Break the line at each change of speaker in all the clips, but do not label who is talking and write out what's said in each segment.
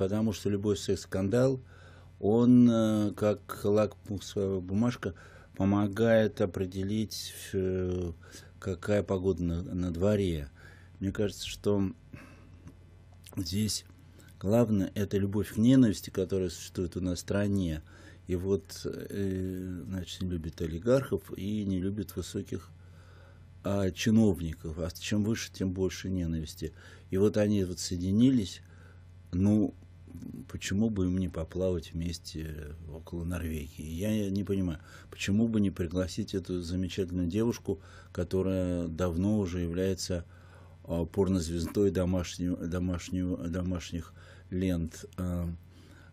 потому что любой секс-скандал, он, э, как лакмусовая бумажка, помогает определить, какая погода на, на дворе. Мне кажется, что здесь главное – это любовь к ненависти, которая существует у нас в стране. И вот, э, значит, не любит олигархов и не любит высоких а, чиновников. А чем выше, тем больше ненависти. И вот они вот соединились. Ну, почему бы им не поплавать вместе около Норвегии? Я не понимаю, почему бы не пригласить эту замечательную девушку, которая давно уже является а, порнозвездой домашнего, домашнего, домашних лент а,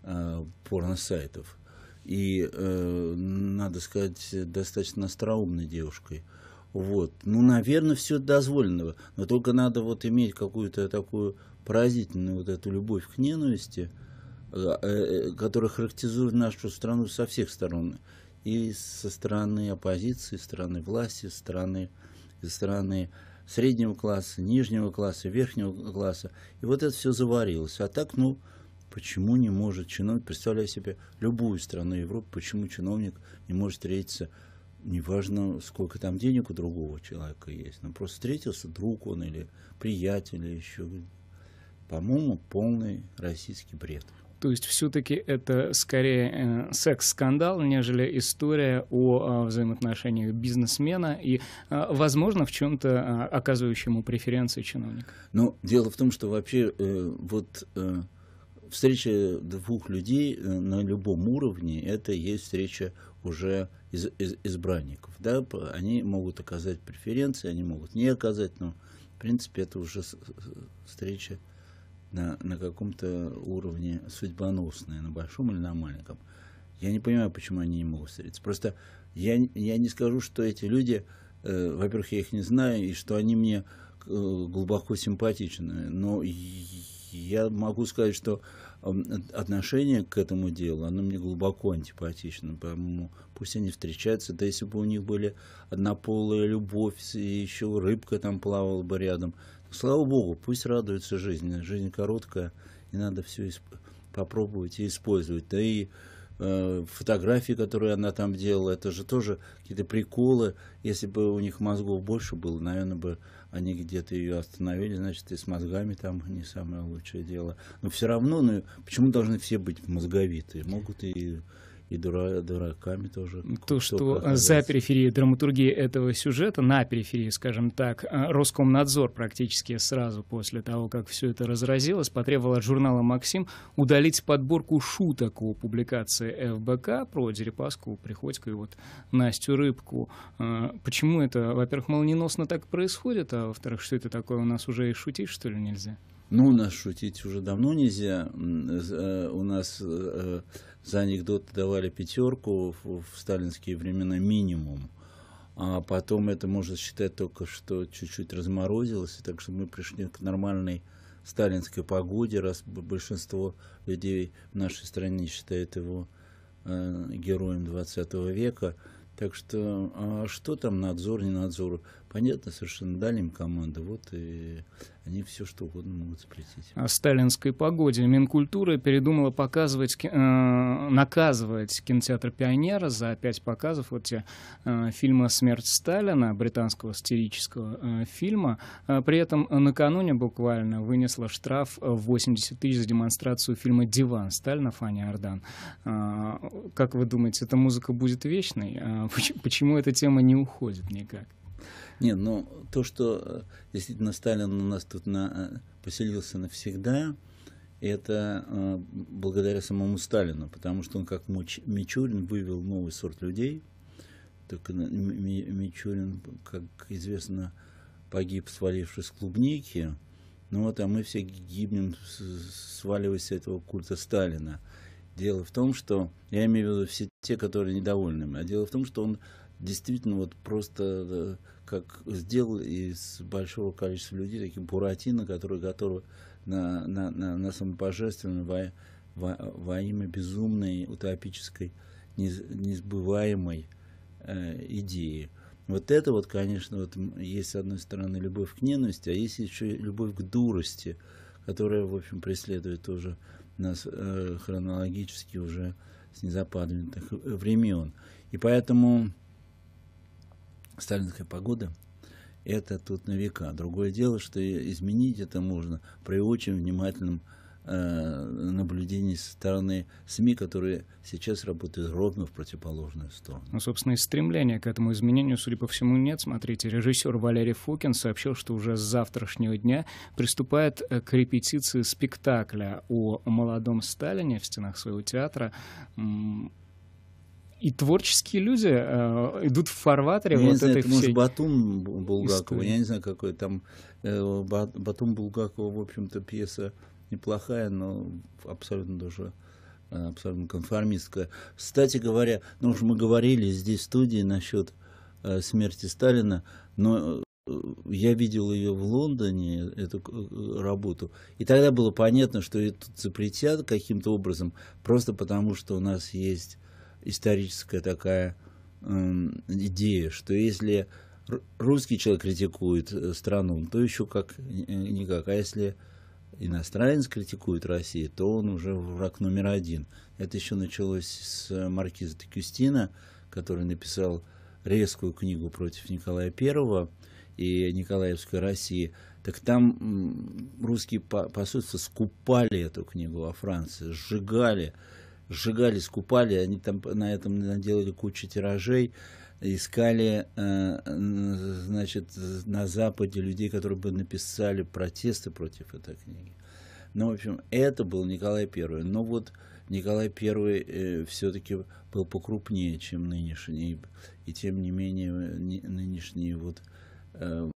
а, порносайтов. И, э, надо сказать, достаточно остроумной девушкой. Вот. Ну, наверное, все дозволено. Но только надо вот иметь какую-то такую поразительную вот эту любовь к ненависти, э, э, э, которая характеризует нашу страну со всех сторон. И со стороны оппозиции, со стороны власти, со стороны, со стороны среднего класса, нижнего класса, верхнего класса. И вот это все заварилось. А так, ну, почему не может чиновник, представляю себе любую страну Европы, почему чиновник не может встретиться, неважно, сколько там денег у другого человека есть, но просто встретился друг он или приятель или еще, по-моему, полный российский бред.
То есть все-таки это скорее э, секс-скандал, нежели история о э, взаимоотношениях бизнесмена и, э, возможно, в чем-то оказывающему преференции чиновника.
Ну, дело в том, что вообще э, вот э, встреча двух людей на любом уровне это есть встреча уже из, из, избранников. Да? Они могут оказать преференции, они могут не оказать, но в принципе это уже встреча на, на каком-то уровне судьбоносное, на большом или на маленьком. Я не понимаю, почему они не могут встретиться. Просто я, я не скажу, что эти люди, э, во-первых, я их не знаю, и что они мне э, глубоко симпатичны. Но я могу сказать, что отношение к этому делу, оно мне глубоко антипатично. По-моему, пусть они встречаются, да если бы у них были однополая любовь, и еще рыбка там плавала бы рядом – Слава Богу, пусть радуется жизнь. Жизнь короткая, и надо все исп... попробовать и использовать. Да и э, фотографии, которые она там делала, это же тоже какие-то приколы. Если бы у них мозгов больше было, наверное, бы они где-то ее остановили, значит, и с мозгами там не самое лучшее дело. Но все равно, ну, почему должны все быть мозговитые? Могут и и дура, дураками тоже.
То, что оказалось. Э, за периферией драматургии этого сюжета, на периферии, скажем так, э, Роскомнадзор практически сразу после того, как все это разразилось, потребовал от журнала «Максим» удалить подборку шуток о публикации ФБК про Дерипаску, Приходько и вот Настю Рыбку. Э, почему это, во-первых, молниеносно так происходит, а во-вторых, что это такое у нас уже и шутить, что ли, нельзя?
Ну, у нас шутить уже давно нельзя. Э, у нас э, э, за анекдот давали пятерку в сталинские времена минимум. А потом это можно считать только, что чуть-чуть разморозилось. Так что мы пришли к нормальной сталинской погоде, раз большинство людей в нашей стране считает его героем 20 века. Так что а что там надзор, не надзор? понятно совершенно, дали им вот и они все что угодно могут запретить.
О сталинской погоде. Минкультура передумала показывать, э, наказывать кинотеатр «Пионера» за пять показов вот те э, фильма «Смерть Сталина», британского сатирического э, фильма. Э, при этом накануне буквально вынесла штраф в 80 тысяч за демонстрацию фильма «Диван» Сталина Фаня Ардан. Э, как вы думаете, эта музыка будет вечной? Э, почему эта тема не уходит никак?
Нет, ну, то, что э, действительно Сталин у нас тут на, э, поселился навсегда, это э, благодаря самому Сталину, потому что он как Муч, Мичурин вывел новый сорт людей. Только э, Ми, Мичурин, как известно, погиб, свалившись с клубники. Ну вот, а мы все гибнем, сваливаясь с этого культа Сталина. Дело в том, что, я имею в виду все те, которые недовольны, а дело в том, что он действительно вот просто как сделал из большого количества людей таких буратино, которые готовы на, на, на, на самобожественное во, во, во имя безумной, утопической, нез, несбываемой э, идеи. Вот это вот, конечно, вот есть с одной стороны любовь к ненависти, а есть еще и любовь к дурости, которая, в общем, преследует уже нас э, хронологически уже с незападленных времен. И поэтому Сталинская погода – это тут на века. Другое дело, что изменить это можно при очень внимательном э, наблюдении со стороны СМИ, которые сейчас работают ровно в противоположную сторону.
Ну, собственно, и стремления к этому изменению, судя по всему, нет. Смотрите, режиссер Валерий Фокин сообщил, что уже с завтрашнего дня приступает э, к репетиции спектакля о молодом Сталине в стенах своего театра и творческие люди э, идут в фарватере я вот не знаю, этой это, всей может, Батум Булгакова, я не знаю,
какой там э, Батум Булгакова, в общем-то, пьеса неплохая, но абсолютно тоже э, абсолютно конформистская. Кстати говоря, ну уж мы говорили здесь в студии насчет э, смерти Сталина, но э, я видел ее в Лондоне, эту э, работу, и тогда было понятно, что ее тут запретят каким-то образом, просто потому что у нас есть историческая такая э, идея, что если русский человек критикует э, страну, то еще как э, никак. А если иностранец критикует Россию, то он уже враг номер один. Это еще началось с э, маркиза Текюстина, который написал резкую книгу против Николая I и Николаевской России. Так там русские посольства скупали эту книгу во Франции, сжигали сжигали, скупали, они там на этом наделали кучу тиражей, искали, э, значит, на Западе людей, которые бы написали протесты против этой книги. Ну, в общем, это был Николай Первый. Но вот Николай Первый э, все-таки был покрупнее, чем нынешний. И тем не менее, э, нынешний вот э,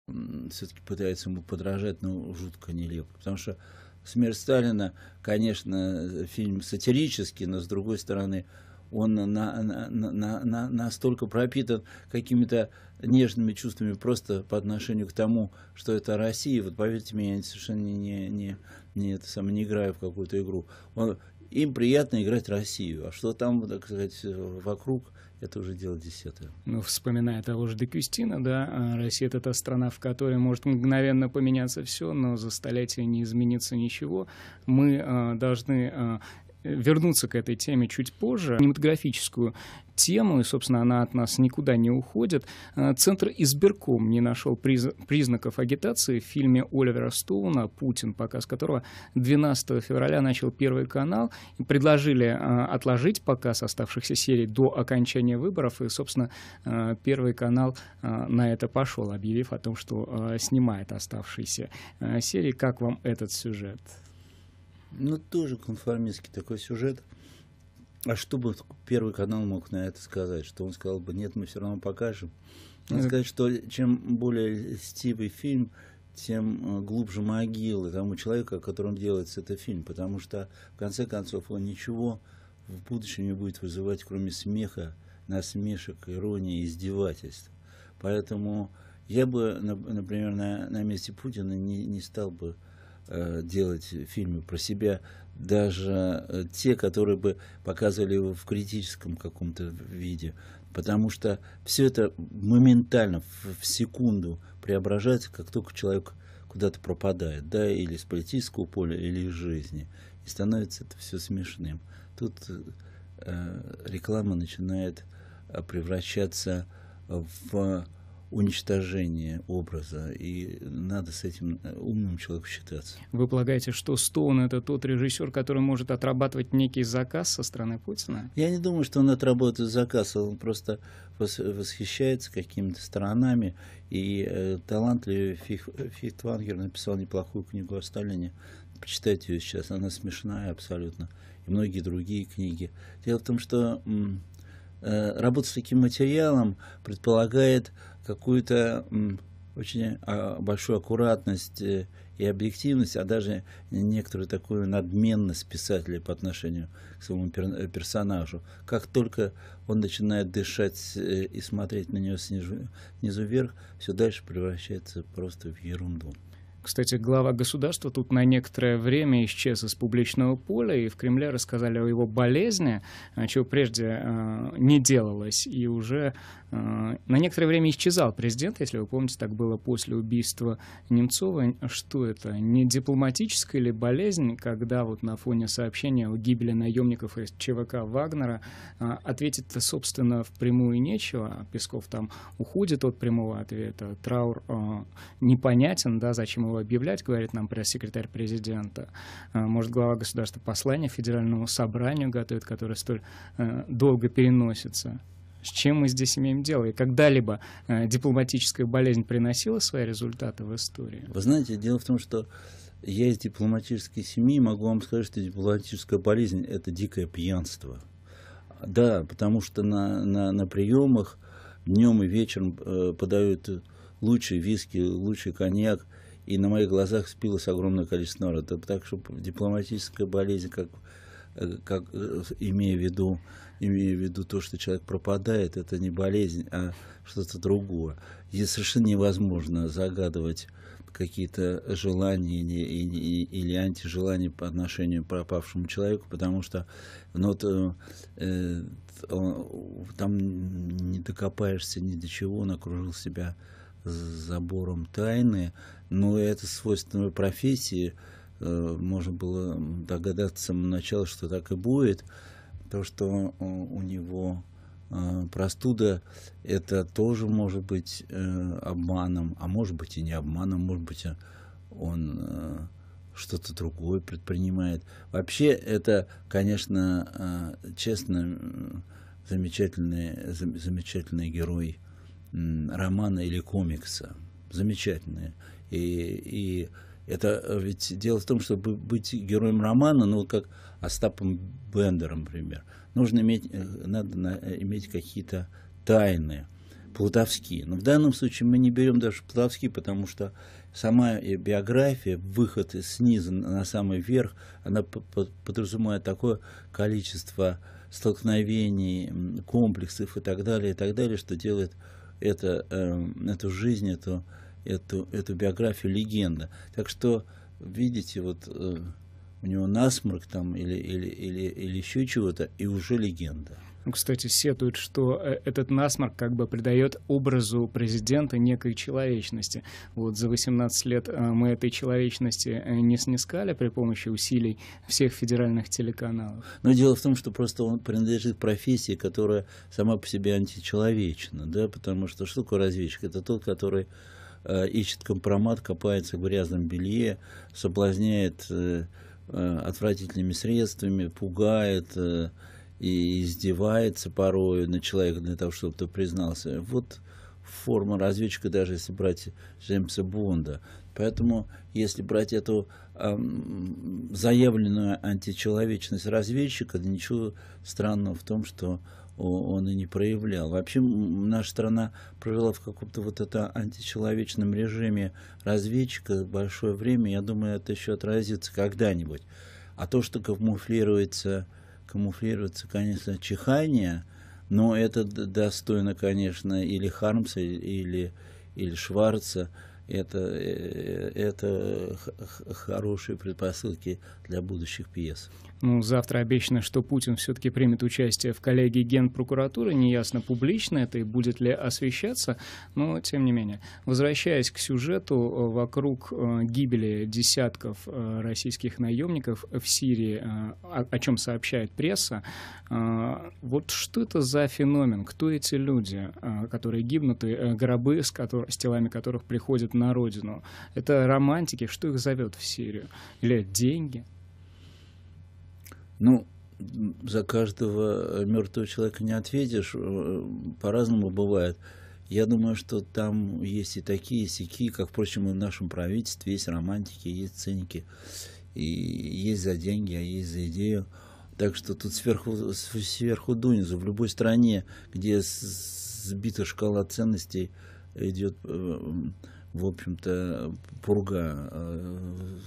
все-таки пытается ему подражать, но жутко нелепо. Потому что «Смерть Сталина», конечно, фильм сатирический, но, с другой стороны, он на, на, на, на, настолько пропитан какими-то нежными чувствами просто по отношению к тому, что это Россия. Вот поверьте мне, я совершенно не, не, не, это сам, не играю в какую-то игру. Он, им приятно играть Россию, а что там, так сказать, вокруг, это уже
дело десятое. Ну, вспоминая того же Декюстина, да, а, Россия — это та страна, в которой может мгновенно поменяться все, но за столетие не изменится ничего. Мы э, должны э, вернуться к этой теме чуть позже, кинематографическую тему, и, собственно, она от нас никуда не уходит. Э, Центр избирком не нашел приз... признаков агитации в фильме Оливера Стоуна «Путин», показ которого 12 февраля начал Первый канал. И предложили э, отложить показ оставшихся серий до окончания выборов, и, собственно, э, Первый канал на это пошел, объявив о том, что снимает оставшиеся серии. Как вам этот сюжет?
Ну, тоже конформистский такой сюжет. А что бы Первый канал мог на это сказать? Что он сказал бы, нет, мы все равно покажем. Он сказать, что чем более стивый фильм, тем э, глубже могилы тому человека, о котором делается этот фильм. Потому что, в конце концов, он ничего в будущем не будет вызывать, кроме смеха, насмешек, иронии, издевательств. Поэтому я бы, например, на, на месте Путина не, не стал бы Э, делать фильмы про себя, даже э, те, которые бы показывали его в критическом каком-то виде. Потому что все это моментально, в, секунду преображается, как только человек куда-то пропадает, да, или с политического поля, или из жизни. И становится это все смешным. Тут э, реклама начинает э, превращаться в уничтожение образа, и надо с этим э, умным человеком считаться.
Вы полагаете, что Стоун — это тот режиссер, который может отрабатывать некий заказ со стороны Путина?
Я не думаю, что он отработает заказ, он просто восхищается какими-то сторонами, и э, талантливый Фихтвангер написал неплохую книгу о Сталине, почитайте ее сейчас, она смешная абсолютно, и многие другие книги. Дело в том, что э, работа с таким материалом предполагает какую-то очень а, большую аккуратность э, и объективность, а даже некоторую такую надменность писателя по отношению к своему э, персонажу. Как только он начинает дышать э, и смотреть на него снизу, снизу вверх, все дальше превращается просто в
ерунду. Кстати, глава государства тут на некоторое время исчез из публичного поля, и в Кремле рассказали о его болезни, а, чего прежде э, не делалось, и уже э, на некоторое время исчезал президент, если вы помните, так было после убийства Немцова. Что это, не дипломатическая ли болезнь, когда вот на фоне сообщения о гибели наемников из ЧВК Вагнера э, ответить-то, собственно, впрямую нечего, Песков там уходит от прямого ответа, траур э, непонятен, да, зачем его его объявлять, говорит нам пресс-секретарь президента. А, может, глава государства послание федеральному собранию готовит, которое столь э, долго переносится. С чем мы здесь имеем дело? И когда-либо э, дипломатическая болезнь приносила свои результаты в истории?
Вы знаете, дело в том, что я из дипломатической семьи могу вам сказать, что дипломатическая болезнь – это дикое пьянство. Да, потому что на, на, на приемах днем и вечером э, подают лучшие виски, лучший коньяк – и на моих глазах спилось огромное количество народа. Так что дипломатическая болезнь, как, э, как э, имея в виду имея в виду то, что человек пропадает, это не болезнь, а что-то другое. И совершенно невозможно загадывать какие-то желания или, или, или антижелания по отношению к пропавшему человеку, потому что ну, то, э, то, э, там не докопаешься ни до чего, он окружил себя забором тайны, но это свойственно профессии. Э, можно было догадаться с самого начала, что так и будет. То, что э, у него э, простуда, это тоже может быть обманом, а может быть и не обманом, может быть он что-то другое предпринимает. Вообще это, конечно, честно, замечательный, замечательный герой – романа или комикса. Замечательные. И, и это ведь дело в том, чтобы быть героем романа, ну, как Остапом Бендером, например, нужно иметь, э, надо на, иметь какие-то тайны плутовские. Но в данном случае мы не берем даже плутовские, потому что сама биография, выход снизу на самый верх, она подразумевает такое количество столкновений, комплексов и так далее, и так далее, что делает это, эм, эту жизнь, эту, эту, эту биографию легенда. Так что, видите, вот э, у него насморк там или, или, или, или еще чего-то, и уже легенда
кстати, сетуют, что э, этот насморк как бы придает образу президента некой человечности. Вот за 18 лет э, мы этой человечности э, не снискали при помощи усилий всех федеральных телеканалов. Но
дело в том, что просто он принадлежит профессии, которая сама по себе античеловечна, да, потому что что такое разведчик? Это тот, который э, ищет компромат, копается в грязном белье, соблазняет э, отвратительными средствами, пугает, э, и издевается порою на человека для того, чтобы ты признался. Вот форма разведчика, даже если брать Джеймса Бонда. Поэтому, если брать эту эм, заявленную античеловечность разведчика, да ничего странного в том, что он и не проявлял. Вообще наша страна провела в каком-то вот это античеловечном режиме разведчика большое время. Я думаю, это еще отразится когда-нибудь. А то, что камуфлируется Камуфлироваться, конечно, чихание, но это достойно, конечно, или Хармса, или, или Шварца. Это, э, это хорошие предпосылки для будущих пьес.
Ну, завтра обещано, что Путин все-таки примет участие в коллегии Генпрокуратуры. Неясно, публично это и будет ли освещаться, но тем не менее. Возвращаясь к сюжету, вокруг э, гибели десятков э, российских наемников в Сирии, э, о чем сообщает пресса, вот что это за феномен? Кто эти люди, которые гибнут, и гробы, с, с телами которых приходят на родину? Это романтики, что их зовет в Сирию? Или деньги?
Ну, за каждого мертвого человека не ответишь, э, по-разному бывает. Я думаю, что там есть и такие, и сяки, как, впрочем, и в нашем правительстве есть романтики, есть циники, и есть за деньги, а есть за идею. Так что тут сверху, сверху донизу, в любой стране, где сбита шкала ценностей, идет э, в общем-то, пурга э,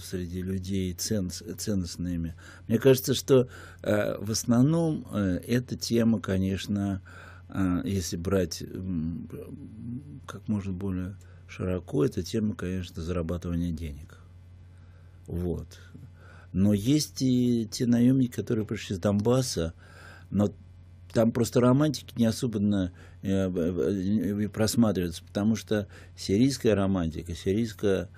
среди людей цен, ценностными. Мне кажется, что э, в основном э, эта тема, конечно, э, если брать э, как можно более широко, эта тема, конечно, зарабатывания денег. Вот. Но есть и те наемники, которые пришли с Донбасса, но там просто романтики не особенно э, просматриваются, потому что сирийская романтика, сирийская,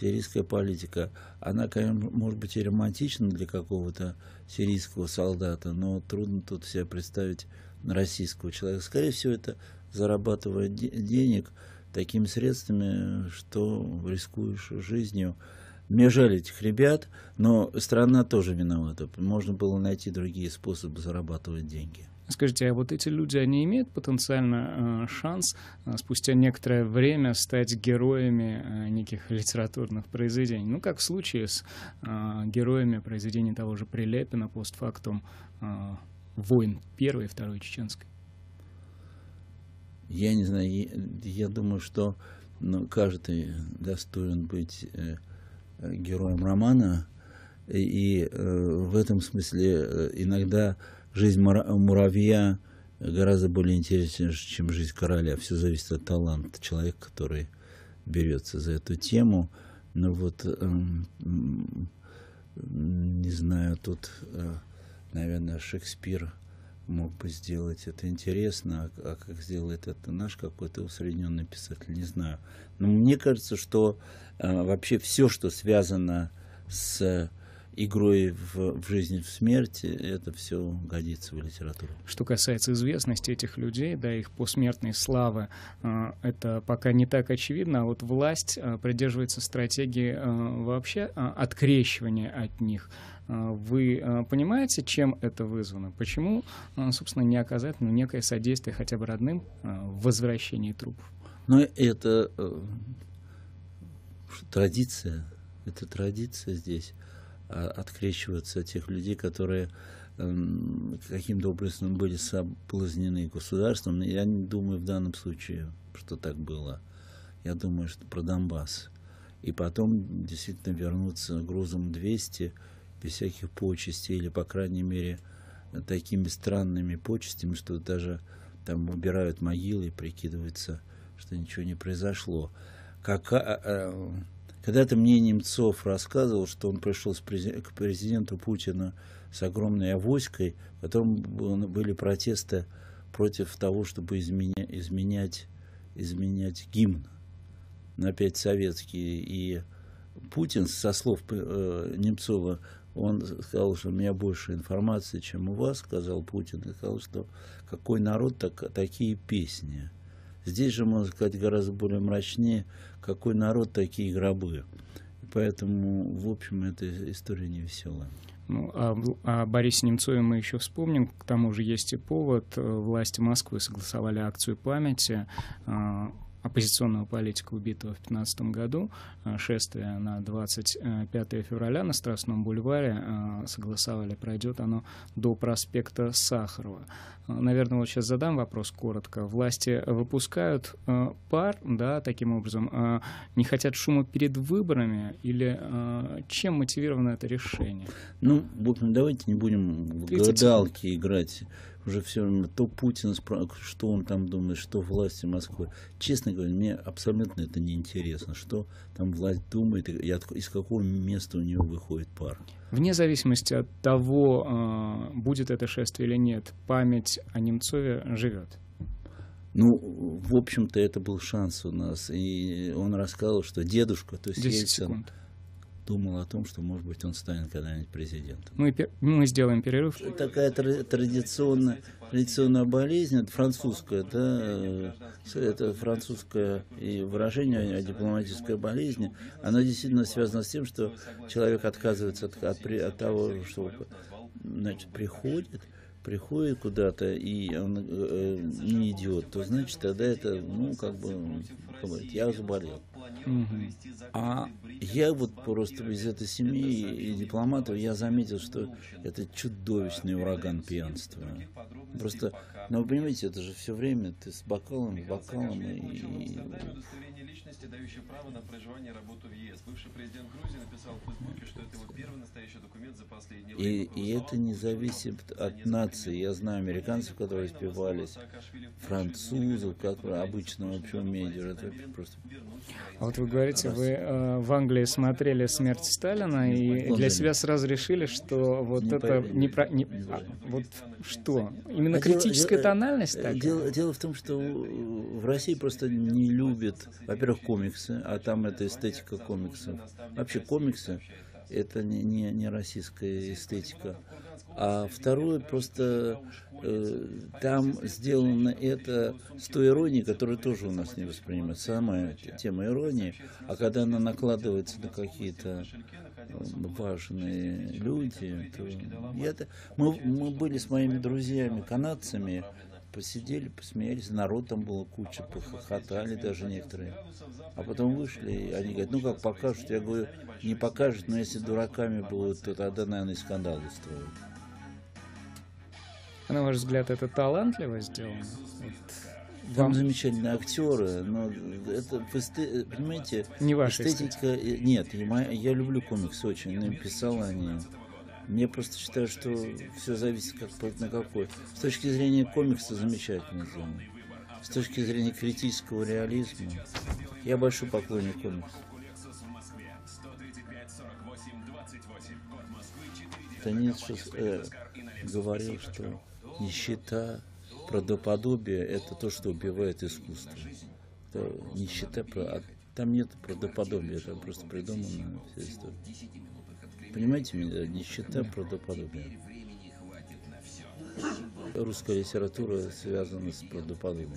сирийская политика, она, конечно, может быть и романтична для какого-то сирийского солдата, но трудно тут себе представить российского человека. Скорее всего, это зарабатывает денег такими средствами, что рискуешь жизнью. Мне жаль этих ребят, но страна тоже виновата. Можно было найти другие способы зарабатывать деньги.
Скажите, а вот эти люди, они имеют потенциально э, шанс э, спустя некоторое время стать героями э, неких литературных произведений? Ну, как в случае с э, героями произведений того же Прилепина постфактум э, «Войн первой и второй чеченской».
Я не знаю, я, я думаю, что ну, каждый достоин быть э, героем романа, и, и э, в этом смысле э, иногда... Э, жизнь муравья гораздо более интереснее, чем жизнь короля. Все зависит от таланта человека, который берется за эту тему. Но вот, эм, не знаю, тут, э, наверное, Шекспир мог бы сделать это интересно, а, а как сделает это наш какой-то усредненный писатель, не знаю. Но мне кажется, что э, вообще все, что связано с игрой в, в жизни, в смерти, это все годится в литературу.
Что касается известности этих людей, да, их посмертной славы, э, это пока не так очевидно, а вот власть э, придерживается стратегии э, вообще открещивания от них. Вы понимаете, чем это вызвано? Почему, собственно, не оказать ну, некое содействие хотя бы родным в возвращении трупов?
Ну, это традиция, это традиция здесь. А, открещиваться от тех людей, которые эм, каким-то образом были соблазнены государством. Я не думаю в данном случае, что так было. Я думаю, что про Донбасс. И потом действительно вернуться грузом 200 без всяких почестей или, по крайней мере, такими странными почестями, что даже там убирают могилы и прикидывается, что ничего не произошло. Как, э, э, когда-то мне Немцов рассказывал, что он пришел к президенту Путину с огромной авоськой, потом ну, были протесты против того, чтобы изменя, изменять, изменять гимн на пять советский. И Путин, со слов э, Немцова, он сказал, что у меня больше информации, чем у вас, сказал Путин, и сказал, что какой народ, так, такие песни. Здесь же, можно сказать, гораздо более мрачнее, какой народ, такие гробы. И поэтому, в общем, эта история не веселая.
Ну, а о а Борисе Немцове мы еще вспомним. К тому же есть и повод. Власти Москвы согласовали акцию памяти. А, оппозиционного политика, убитого в 2015 году. Э, шествие на 25 февраля на Страстном бульваре э, согласовали, пройдет оно до проспекта Сахарова. Э, наверное, вот сейчас задам вопрос коротко. Власти выпускают пар, да, таким образом, не хотят шума перед выборами или чем мотивировано это решение?
Ну, давайте не будем в гадалки играть уже все равно, то Путин, что он там думает, что власти Москвы. Честно говоря, мне абсолютно это не интересно, что там власть думает и из какого места у него выходит пар.
Вне зависимости от того, а, будет это шествие или нет, память о Немцове живет.
Ну, в общем-то, это был шанс у нас. И он рассказывал, что дедушка, то есть Ельцин, секунд думал о том, что, может быть, он станет когда-нибудь президентом.
Мы, мы сделаем
перерыв. Ну, такая тр традиционная, традиционная болезнь, это французская, да, э, это французское и выражение о дипломатической болезни, оно действительно связано с тем, что человек отказывается от, от, от того, что значит, приходит, приходит куда-то и он э, не идет, то значит тогда это, ну, как бы, я заболел. А я вот просто из этой семьи и дипломатов, я заметил, что это чудовищный ураган пьянства. Просто, ну вы понимаете, это же все время ты с бокалом, бокалом и
личности, дающей право на проживание и работу в ЕС.
Бывший президент Грузии написал в Фейсбуке, что это его первый настоящий документ за последние и, и это не зависит от нации. Я знаю американцев, которые спивались, французов, как обычно вообще медиа. Это просто...
А вот вы говорите, вы э, в Англии смотрели «Смерть Сталина» и для себя сразу решили, что вот не это... Не про... не... А, вот что? Именно а критическая дело, тональность? Э, такая?
Дело, дело в том, что в России просто не любят... Во во-первых, комиксы, а там это эстетика комиксов. Вообще комиксы – это не, не, не российская эстетика. А второе, просто э, там сделано это с той иронией, которая тоже у нас не воспринимается. Самая тема иронии, а когда она накладывается на какие-то э, важные люди, то я, мы, мы были с моими друзьями канадцами, посидели, посмеялись, народ там было куча, похохотали даже некоторые. А потом вышли, и они говорят, ну как покажут? Я говорю, не покажут, но если дураками будут, то тогда, наверное, и скандал устроят.
А на ваш взгляд, это талантливо сделано? Вот. Там
замечательные актеры, но это, понимаете, не ваша эстетика... эстетика... Нет, я люблю комиксы очень, но писал они мне просто считаю, что все зависит как на какой. С точки зрения комикса замечательный фильм. С точки зрения критического реализма, я большой поклонник комикса. Танец э, говорил, что нищета, правдоподобие – это то, что убивает искусство. Это нищета, а там нет правдоподобия, там просто придумано все история понимаете меня? Нищета, да. Русская литература связана с правдоподобием.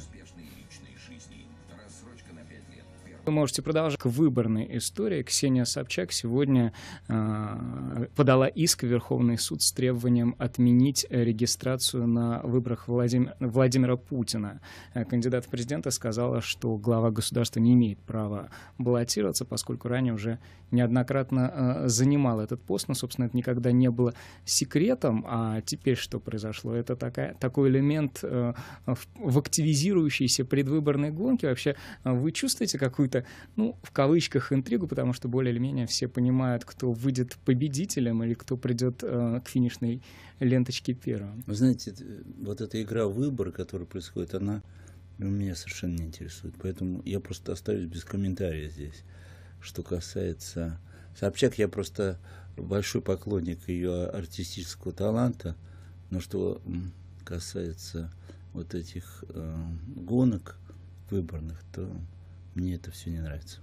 Вы можете продолжать. К выборной истории Ксения Собчак сегодня э, подала иск в Верховный суд с требованием отменить регистрацию на выборах Владим... Владимира Путина. Э, кандидат в президенты сказала, что глава государства не имеет права баллотироваться, поскольку ранее уже неоднократно э, занимал этот пост, но, собственно, это никогда не было секретом, а теперь что произошло? Это такая, такой элемент э, в, в активизирующейся предвыборной гонке. Вообще, э, вы чувствуете какую-то какую-то, ну, в кавычках, интригу, потому что более или менее все понимают, кто выйдет победителем или кто придет э, к финишной ленточке первым. Вы знаете,
вот эта игра выбор, которая происходит, она ну, меня совершенно не интересует. Поэтому я просто остаюсь без комментария здесь. Что касается Собчак, я просто большой поклонник ее артистического таланта, но что касается вот этих э, гонок выборных, то мне это все не нравится.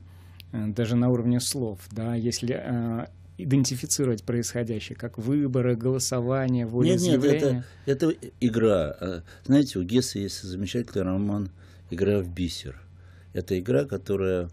Э, даже на уровне слов, да, если э, идентифицировать происходящее, как выборы, голосование, волеизъявление. Нет, нет,
это, это игра. А, знаете, у Гесса есть замечательный роман «Игра в бисер». Это игра, которая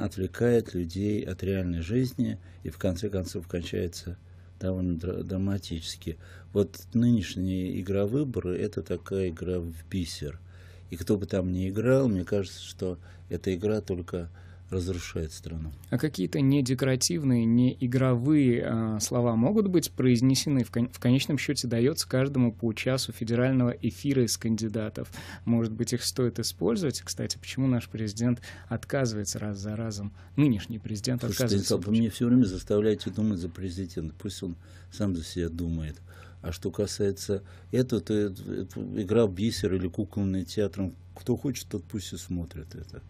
отвлекает людей от реальной жизни и в конце концов кончается довольно драматически. Вот нынешняя игра выборы – это такая игра в бисер – и кто бы там ни играл, мне кажется, что эта игра только разрушает страну.
А какие-то не декоративные, не игровые а, слова могут быть произнесены? В, кон- в конечном счете дается каждому по часу федерального эфира из кандидатов. Может быть, их стоит использовать? Кстати, почему наш президент отказывается раз за разом? Нынешний президент Слушайте, отказывается. Слушайте,
вы меня все время заставляете думать за президента. Пусть он сам за себя думает. А что касается этого, то это, это игра в бисер или кукольный театр, кто хочет, тот пусть и смотрит это.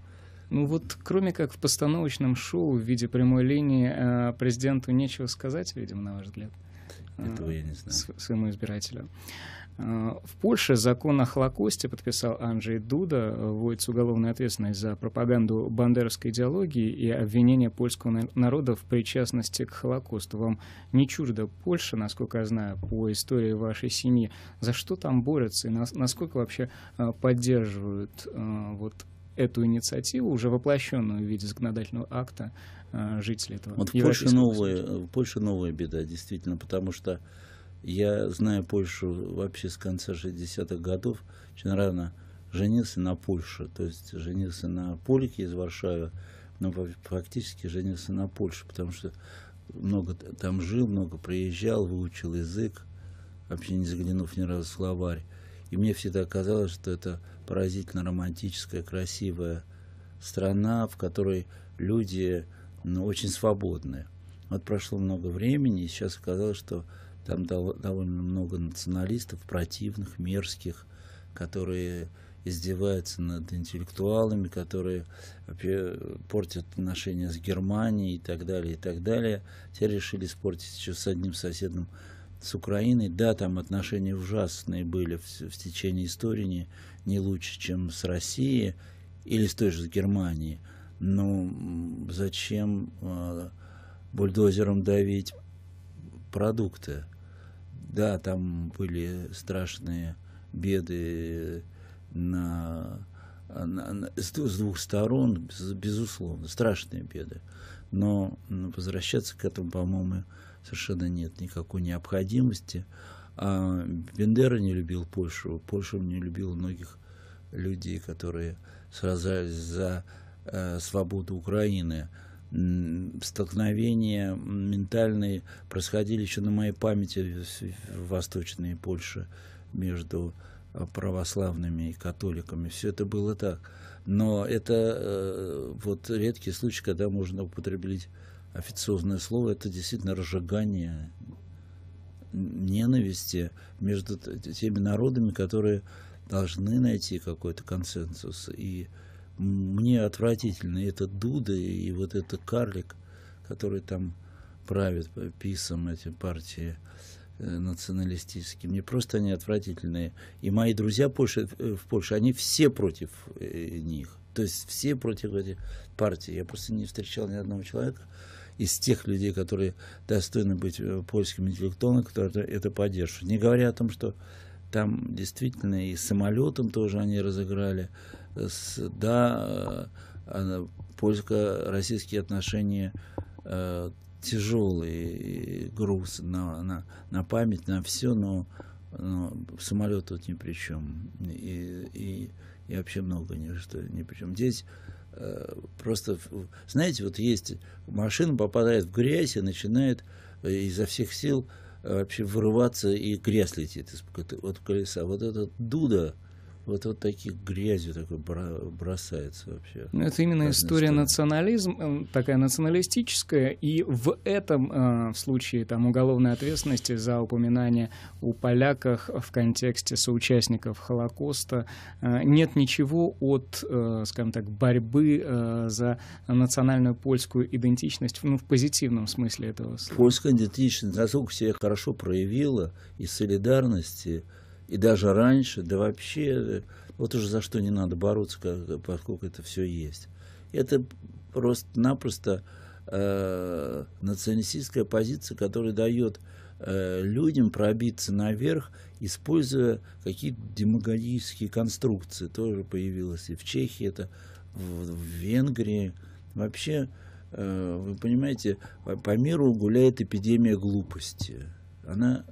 Ну вот, кроме как в постановочном шоу в виде прямой линии, э, президенту нечего сказать, видимо, на ваш взгляд. Этого э, я не знаю. Своему избирателю. Э, в Польше закон о Холокосте подписал Анджей Дуда, вводится уголовная ответственность за пропаганду бандеровской идеологии и обвинение польского народа в причастности к Холокосту. Вам не чуждо. Польша, насколько я знаю, по истории вашей семьи. За что там борются и насколько вообще поддерживают вот, эту инициативу, уже воплощенную в виде законодательного акта, э, жители этого Вот в Польше, новая,
в Польше новая беда, действительно, потому что я знаю Польшу вообще с конца 60-х годов, очень рано женился на Польше, то есть женился на Полике из Варшавы, но фактически женился на Польше, потому что много там жил, много приезжал, выучил язык, вообще не заглянув ни разу в словарь. И мне всегда казалось, что это поразительно романтическая, красивая страна, в которой люди ну, очень свободны. Вот прошло много времени, и сейчас оказалось, что там довольно много националистов, противных, мерзких, которые издеваются над интеллектуалами, которые портят отношения с Германией и так далее, и так далее. Все решили испортить еще с одним соседом с Украиной. Да, там отношения ужасные были в, в течение истории, не, не лучше, чем с Россией или с той же Германией. Но зачем э, а, бульдозером давить продукты? Да, там были страшные беды на, на, на, с, с двух сторон, безусловно, страшные беды. Но возвращаться к этому, по-моему, совершенно нет никакой необходимости. А Бендера не любил Польшу, Польша не любила многих людей, которые сражались за э, свободу Украины. Столкновения ментальные происходили еще на моей памяти в Восточной Польше между э, православными и католиками. Все это было так. Но это э, вот редкий случай, когда можно употреблять официозное слово, это действительно разжигание ненависти между теми народами, которые должны найти какой-то консенсус. И мне отвратительно этот Дуда, и вот этот карлик, который там правит писом эти партии э, националистические. Мне просто они отвратительные. И мои друзья Польши, э, в Польше, они все против э, них. То есть все против этих партий. Я просто не встречал ни одного человека, из тех людей, которые достойны быть э, польскими интеллектуалами, которые это поддерживают. Не говоря о том, что там действительно и самолетом тоже они разыграли. С, да, э, польско-российские отношения э, тяжелый груз на, на, на память, на все, но, но самолет тут ни при чем. И, и, и вообще много ни что ни при чем. Здесь просто, знаете, вот есть машина попадает в грязь и начинает э, изо всех сил э, вообще вырываться, и грязь летит из вот колеса. Вот этот дуда вот, вот таких грязью такой бросается вообще. Ну, это именно история
стороны. национализм, э, такая националистическая, и в этом э, в случае там уголовной ответственности за упоминание у поляках в контексте соучастников Холокоста э, нет ничего от, э, скажем так, борьбы э, за национальную польскую идентичность, ну, в позитивном смысле этого
слова. Польская идентичность настолько себя хорошо проявила и солидарности, и даже раньше, да вообще, э, вот уже за что не надо бороться, как, поскольку это все есть. Это просто-напросто э, националистическая позиция, которая дает э, людям пробиться наверх, используя какие-то демагогические конструкции. Тоже появилось и в Чехии, это в, в Венгрии. Вообще, э, вы понимаете, по, по миру гуляет эпидемия глупости. Она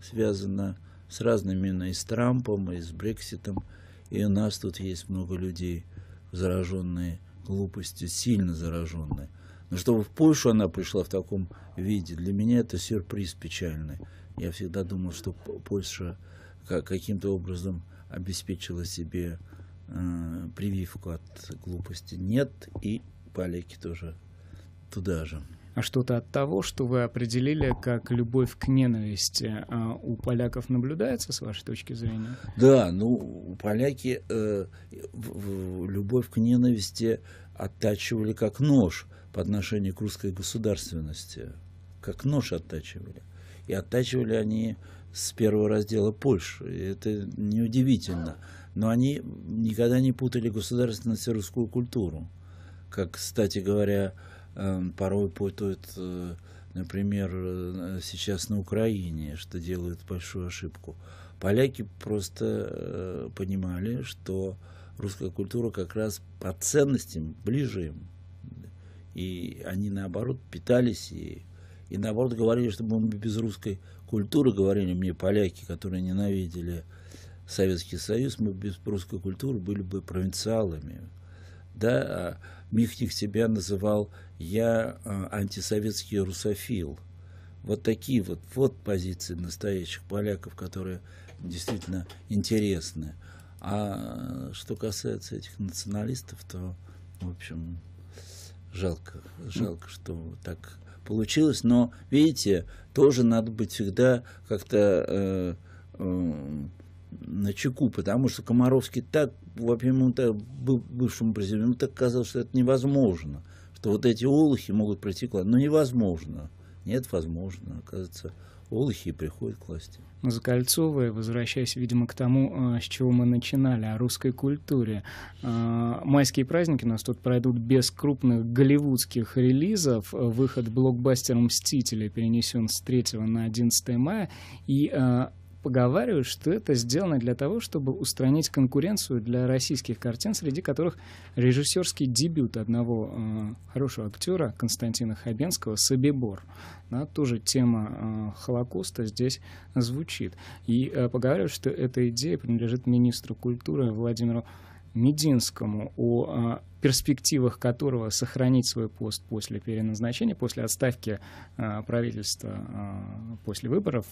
связана с разными, и с Трампом, и с Брекситом. И у нас тут есть много людей, зараженные глупостью, сильно зараженные. Но чтобы в Польшу она пришла в таком виде, для меня это сюрприз печальный. Я всегда думал, что Польша каким-то образом обеспечила себе э, прививку от глупости. Нет, и поляки тоже туда же.
А что-то от того, что вы определили как любовь к ненависти, а у поляков наблюдается с вашей точки зрения?
Да, ну, у поляки э, любовь к ненависти оттачивали как нож по отношению к русской государственности, как нож оттачивали. И оттачивали они с первого раздела Польши. И это неудивительно. Но они никогда не путали государственность и русскую культуру. Как, кстати говоря, Эм, порой путают, э, например, э, э, сейчас на Украине, что делают большую ошибку. Поляки просто понимали, что русская культура как раз по ценностям ближе им. И они, наоборот, питались и, и наоборот, говорили, что мы без русской культуры, говорили мне поляки, которые ненавидели Советский Союз, мы без русской культуры были бы провинциалами. Да, а Михник себя называл я э, антисоветский русофил. Вот такие вот, вот позиции настоящих поляков, которые действительно интересны. А э, что касается этих националистов, то, в общем, жалко, жалко, что так получилось. Но, видите, тоже надо быть всегда как-то э, э, на чеку, потому что Комаровский так, во-первых, так, бывшему президенту, так казалось, что это невозможно то вот эти олухи могут прийти к власти. Ну, невозможно. Нет, возможно. Оказывается, олухи приходят к власти.
Закольцовая, возвращаясь, видимо, к тому, а, с чего мы начинали, о русской культуре. А, майские праздники у нас тут пройдут без крупных голливудских релизов. Выход блокбастера «Мстители» перенесен с 3 на 11 мая. И а, поговаривают, что это сделано для того, чтобы устранить конкуренцию для российских картин, среди которых режиссерский дебют одного э, хорошего актера Константина Хабенского «Собибор». Да, тоже тема э, Холокоста здесь звучит. И э, поговаривают, что эта идея принадлежит министру культуры Владимиру Мединскому о а, перспективах которого сохранить свой пост после переназначения, после отставки а, правительства, а, после выборов,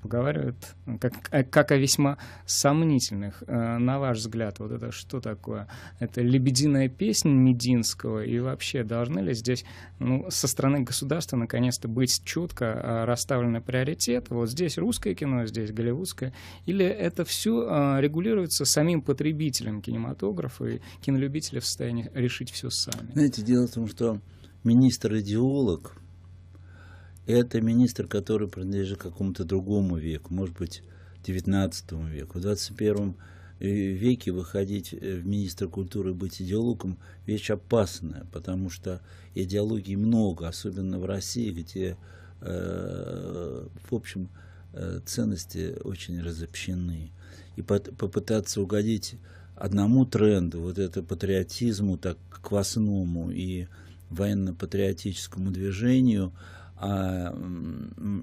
поговаривают как, э, как о весьма сомнительных. А, на ваш взгляд, вот это что такое? Это лебединая песня Мединского? И вообще, должны ли здесь ну, со стороны государства наконец-то быть четко расставлены приоритеты? Вот здесь русское кино, здесь голливудское? Или это все регулируется самим потребителем кинематографа и кинолюбителя в состоянии они решить все сами.
Знаете, дело в том, что министр-идеолог – это министр, который принадлежит какому-то другому веку, может быть, 19 веку. В 21 веке выходить э, в министр культуры и быть идеологом – вещь опасная, потому что идеологий много, особенно в России, где, э, в общем, э, ценности очень разобщены. И попытаться угодить одному тренду, вот это патриотизму так квасному и военно-патриотическому движению, а,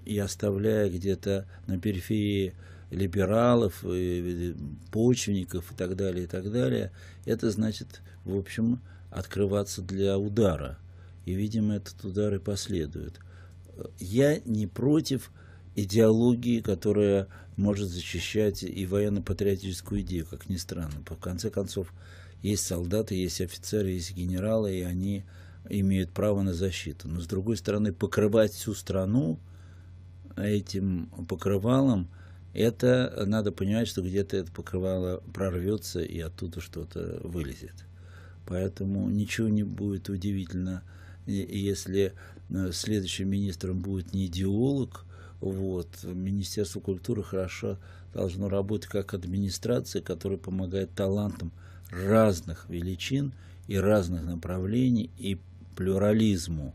и оставляя где-то на периферии либералов, и э, почвенников и так далее, и так далее, это значит, в общем, открываться для удара. И, видимо, этот удар и последует. Я не против идеологии, которая может защищать и военно-патриотическую идею, как ни странно. В конце концов, есть солдаты, есть офицеры, есть генералы, и они имеют право на защиту. Но, с другой стороны, покрывать всю страну этим покрывалом, это надо понимать, что где-то это покрывало прорвется и оттуда что-то вылезет. Поэтому ничего не будет удивительно, если э, следующим министром будет не идеолог, вот. Министерство культуры хорошо должно работать как администрация, которая помогает талантам разных величин и разных направлений и плюрализму.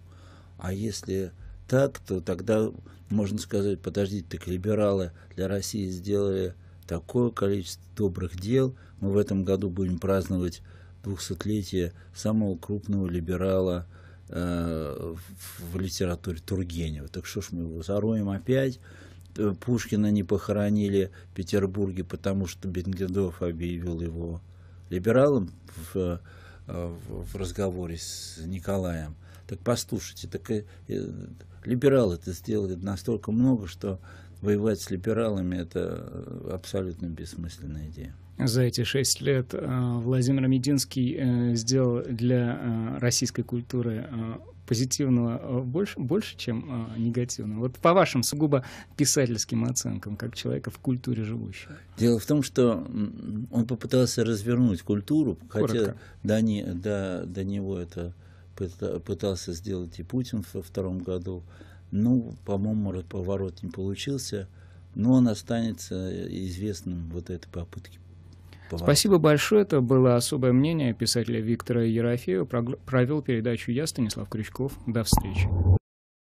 А если так, то тогда можно сказать, подождите, так либералы для России сделали такое количество добрых дел. Мы в этом году будем праздновать двухсотлетие самого крупного либерала Э, в литературе Тургенева. Так что ж мы его зароем опять? Э, Пушкина не похоронили в Петербурге, потому что Бенгедов объявил его либералом в, э, в разговоре с Николаем. Так послушайте, так и, и, либералы это сделали настолько много, что воевать с либералами это абсолютно бессмысленная идея
за эти шесть лет э, Владимир Мединский э, сделал для э, российской культуры позитивного больше, больше чем негативного? Вот по вашим сугубо писательским оценкам, как человека в культуре живущего.
Дело в том, что он попытался развернуть культуру, хотя до, не, до, до него это пытался сделать и Путин во втором году. Ну, по-моему, поворот не получился, но он останется известным вот этой попытки
Спасибо большое. Это было особое мнение писателя Виктора Ерофеева. Провел передачу я, Станислав Крючков. До встречи.